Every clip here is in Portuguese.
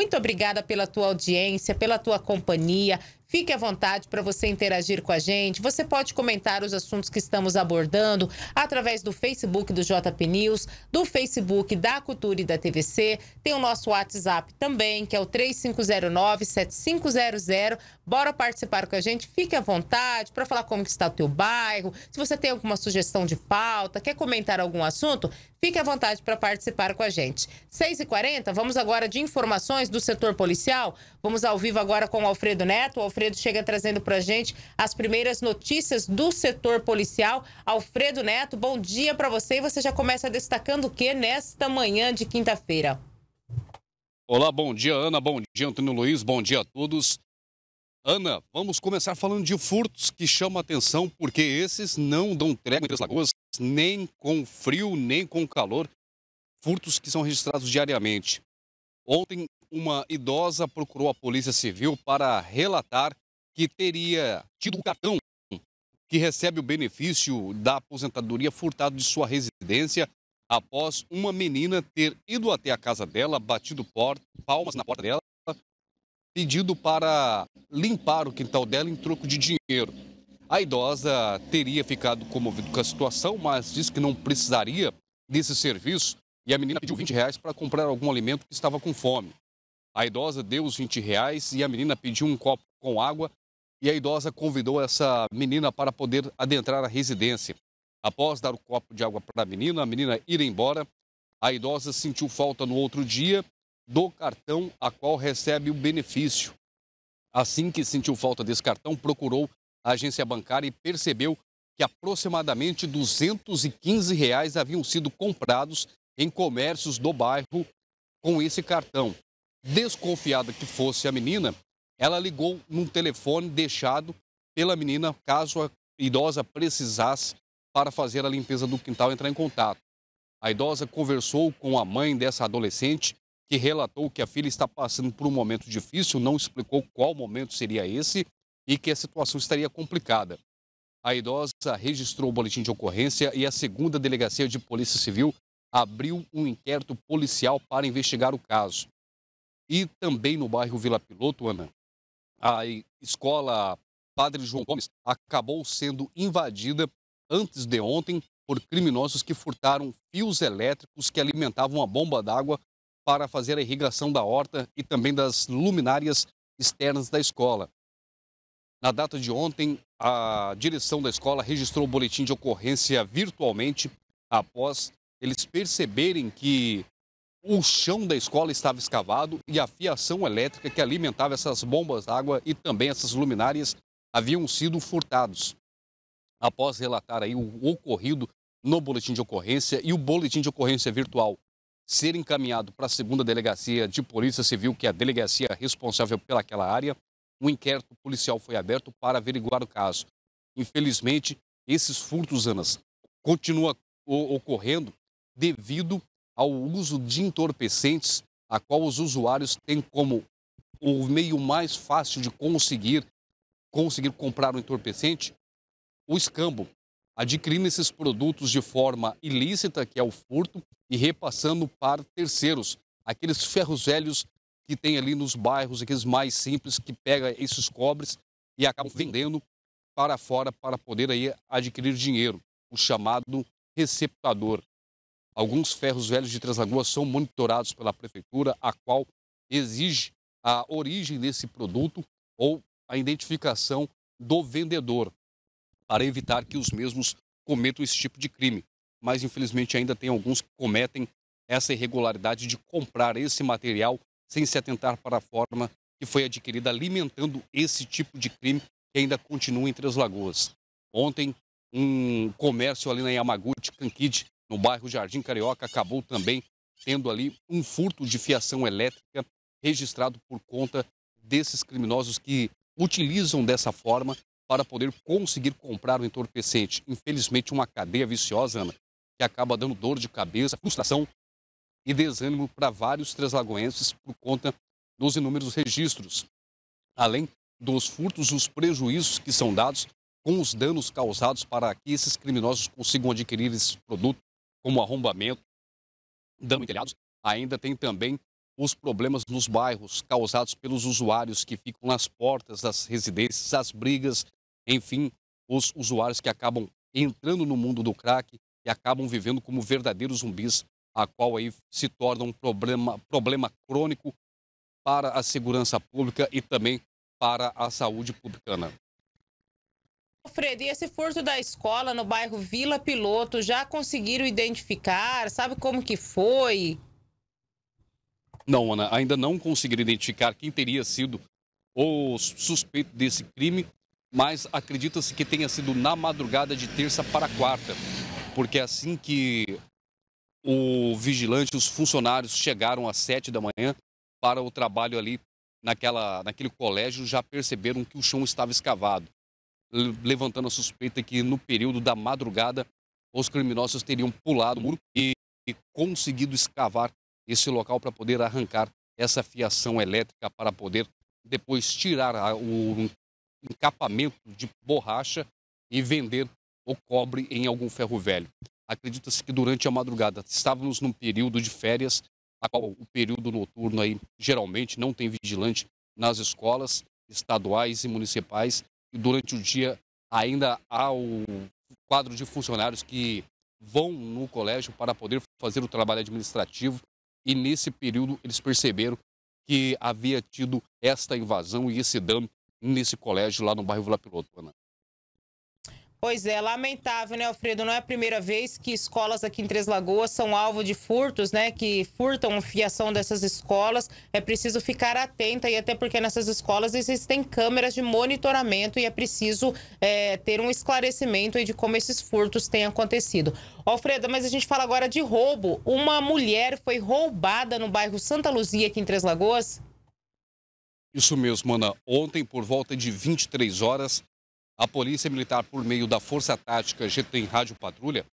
Muito obrigada pela tua audiência, pela tua companhia. Fique à vontade para você interagir com a gente. Você pode comentar os assuntos que estamos abordando através do Facebook do JP News, do Facebook da Cultura e da TVC. Tem o nosso WhatsApp também, que é o 3509-7500. Bora participar com a gente. Fique à vontade para falar como está o teu bairro. Se você tem alguma sugestão de pauta, quer comentar algum assunto, fique à vontade para participar com a gente. 6h40, vamos agora de informações do setor policial. Vamos ao vivo agora com o Alfredo Neto. O Alfredo chega trazendo para a gente as primeiras notícias do setor policial. Alfredo Neto, bom dia para você. E você já começa destacando o que nesta manhã de quinta-feira? Olá, bom dia, Ana. Bom dia, Antônio Luiz. Bom dia a todos. Ana, vamos começar falando de furtos que chamam atenção, porque esses não dão trégua entre as lagoas, nem com frio, nem com calor. Furtos que são registrados diariamente. Ontem, uma idosa procurou a Polícia Civil para relatar que teria tido o cartão que recebe o benefício da aposentadoria furtado de sua residência após uma menina ter ido até a casa dela, batido porta, palmas na porta dela, pedido para limpar o quintal dela em troco de dinheiro. A idosa teria ficado comovida com a situação, mas disse que não precisaria desse serviço e a menina pediu 20 reais para comprar algum alimento que estava com fome. A idosa deu os 20 reais e a menina pediu um copo com água e a idosa convidou essa menina para poder adentrar a residência. Após dar o copo de água para a menina, a menina ir embora, a idosa sentiu falta no outro dia do cartão a qual recebe o benefício. Assim que sentiu falta desse cartão, procurou a agência bancária e percebeu que aproximadamente 215 reais haviam sido comprados em comércios do bairro com esse cartão. Desconfiada que fosse a menina, ela ligou num telefone deixado pela menina caso a idosa precisasse para fazer a limpeza do quintal entrar em contato. A idosa conversou com a mãe dessa adolescente, que relatou que a filha está passando por um momento difícil, não explicou qual momento seria esse e que a situação estaria complicada. A idosa registrou o boletim de ocorrência e a segunda delegacia de Polícia Civil abriu um inquérito policial para investigar o caso e também no bairro Vila Piloto, Ana, a escola Padre João Gomes acabou sendo invadida antes de ontem por criminosos que furtaram fios elétricos que alimentavam a bomba d'água para fazer a irrigação da horta e também das luminárias externas da escola. Na data de ontem, a direção da escola registrou o boletim de ocorrência virtualmente após eles perceberem que o chão da escola estava escavado e a fiação elétrica que alimentava essas bombas d'água e também essas luminárias haviam sido furtados. Após relatar aí o ocorrido no boletim de ocorrência e o boletim de ocorrência virtual ser encaminhado para a segunda delegacia de Polícia Civil, que é a delegacia responsável pelaquela área, um inquérito policial foi aberto para averiguar o caso. Infelizmente, esses furtos, Anas, continua ocorrendo devido ao uso de entorpecentes, a qual os usuários têm como o meio mais fácil de conseguir conseguir comprar um entorpecente, o escambo, adquirindo esses produtos de forma ilícita, que é o furto, e repassando para terceiros, aqueles ferros velhos que tem ali nos bairros, aqueles mais simples que pega esses cobres e acabam vendendo para fora para poder aí adquirir dinheiro, o chamado receptador. Alguns ferros velhos de Lagoas são monitorados pela prefeitura, a qual exige a origem desse produto ou a identificação do vendedor, para evitar que os mesmos cometam esse tipo de crime. Mas, infelizmente, ainda tem alguns que cometem essa irregularidade de comprar esse material sem se atentar para a forma que foi adquirida, alimentando esse tipo de crime que ainda continua em Três Lagoas. Ontem, um comércio ali na Yamaguchi, Cankid, no bairro Jardim Carioca, acabou também tendo ali um furto de fiação elétrica registrado por conta desses criminosos que utilizam dessa forma para poder conseguir comprar o entorpecente. Infelizmente, uma cadeia viciosa, Ana, que acaba dando dor de cabeça, frustração e desânimo para vários traslagoenses por conta dos inúmeros registros. Além dos furtos, os prejuízos que são dados com os danos causados para que esses criminosos consigam adquirir esses produtos como arrombamento, dano em telhados. Ainda tem também os problemas nos bairros causados pelos usuários que ficam nas portas das residências, as brigas, enfim, os usuários que acabam entrando no mundo do crack e acabam vivendo como verdadeiros zumbis, a qual aí se torna um problema, problema crônico para a segurança pública e também para a saúde pública. Alfredo, e esse furto da escola no bairro Vila Piloto, já conseguiram identificar? Sabe como que foi? Não, Ana, ainda não conseguiram identificar quem teria sido o suspeito desse crime, mas acredita-se que tenha sido na madrugada de terça para quarta, porque é assim que o vigilante, os funcionários chegaram às sete da manhã para o trabalho ali naquela, naquele colégio, já perceberam que o chão estava escavado levantando a suspeita que no período da madrugada os criminosos teriam pulado o muro e, e conseguido escavar esse local para poder arrancar essa fiação elétrica para poder depois tirar a, o encapamento de borracha e vender o cobre em algum ferro velho. Acredita-se que durante a madrugada estávamos num período de férias, a qual o período noturno aí geralmente não tem vigilante nas escolas estaduais e municipais durante o dia ainda há o quadro de funcionários que vão no colégio para poder fazer o trabalho administrativo e nesse período eles perceberam que havia tido esta invasão e esse dano nesse colégio lá no bairro Vila Piloto, Ana. Pois é, lamentável, né, Alfredo? Não é a primeira vez que escolas aqui em Três Lagoas são alvo de furtos, né? Que furtam fiação dessas escolas. É preciso ficar atenta, e até porque nessas escolas existem câmeras de monitoramento e é preciso é, ter um esclarecimento de como esses furtos têm acontecido. Alfredo, mas a gente fala agora de roubo. Uma mulher foi roubada no bairro Santa Luzia, aqui em Três Lagoas? Isso mesmo, Ana. Ontem, por volta de 23 horas, a Polícia Militar, por meio da Força Tática em Rádio Patrulha,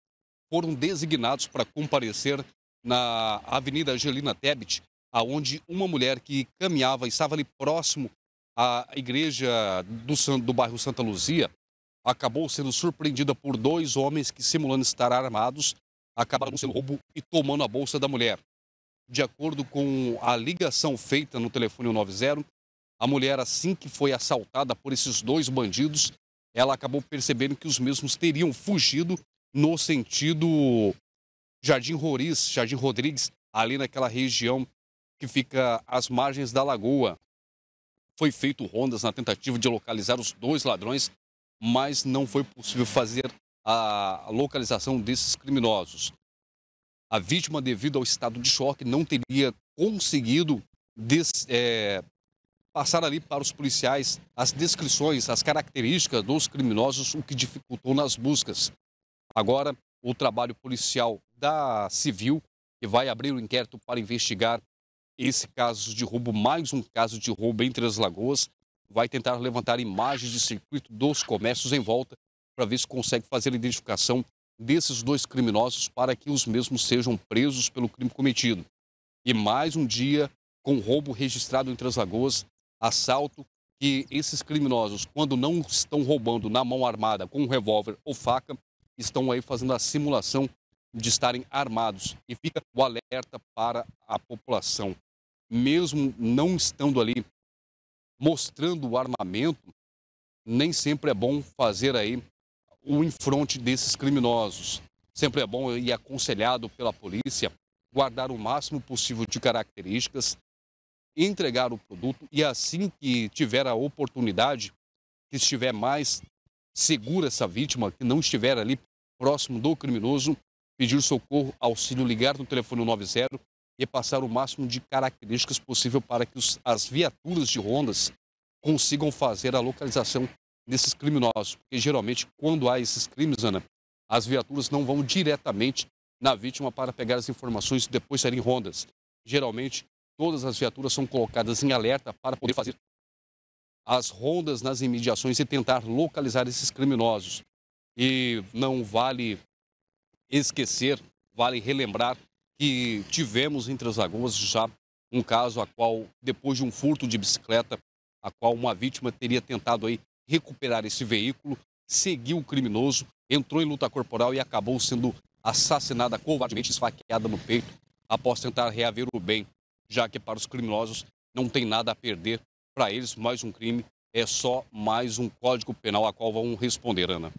foram designados para comparecer na Avenida Angelina Tebet, aonde uma mulher que caminhava, estava ali próximo à igreja do, do bairro Santa Luzia, acabou sendo surpreendida por dois homens que, simulando estar armados, acabaram sendo roubo e tomando a bolsa da mulher. De acordo com a ligação feita no telefone 90, a mulher, assim que foi assaltada por esses dois bandidos, ela acabou percebendo que os mesmos teriam fugido no sentido Jardim Roriz, Jardim Rodrigues, ali naquela região que fica às margens da lagoa. Foi feito rondas na tentativa de localizar os dois ladrões, mas não foi possível fazer a localização desses criminosos. A vítima, devido ao estado de choque, não teria conseguido des, é, passar ali para os policiais as descrições, as características dos criminosos, o que dificultou nas buscas. Agora, o trabalho policial da Civil, que vai abrir o um inquérito para investigar esse caso de roubo, mais um caso de roubo entre as lagoas, vai tentar levantar imagens de circuito dos comércios em volta para ver se consegue fazer a identificação desses dois criminosos para que os mesmos sejam presos pelo crime cometido. E mais um dia com roubo registrado entre as lagoas assalto, que esses criminosos, quando não estão roubando na mão armada com um revólver ou faca, estão aí fazendo a simulação de estarem armados. E fica o alerta para a população. Mesmo não estando ali mostrando o armamento, nem sempre é bom fazer aí o enfronte desses criminosos. Sempre é bom e aconselhado pela polícia guardar o máximo possível de características entregar o produto e assim que tiver a oportunidade, que estiver mais segura essa vítima, que não estiver ali próximo do criminoso, pedir socorro, auxílio, ligar no telefone 90 e passar o máximo de características possível para que os, as viaturas de rondas consigam fazer a localização desses criminosos. Porque geralmente, quando há esses crimes, Ana, as viaturas não vão diretamente na vítima para pegar as informações e depois serem rondas. Geralmente, Todas as viaturas são colocadas em alerta para poder fazer as rondas nas imediações e tentar localizar esses criminosos. E não vale esquecer, vale relembrar que tivemos em Três Lagoas já um caso a qual, depois de um furto de bicicleta, a qual uma vítima teria tentado aí recuperar esse veículo, seguiu o criminoso, entrou em luta corporal e acabou sendo assassinada covardemente, esfaqueada no peito, após tentar reaver o bem já que para os criminosos não tem nada a perder. Para eles, mais um crime é só mais um código penal a qual vão responder, Ana.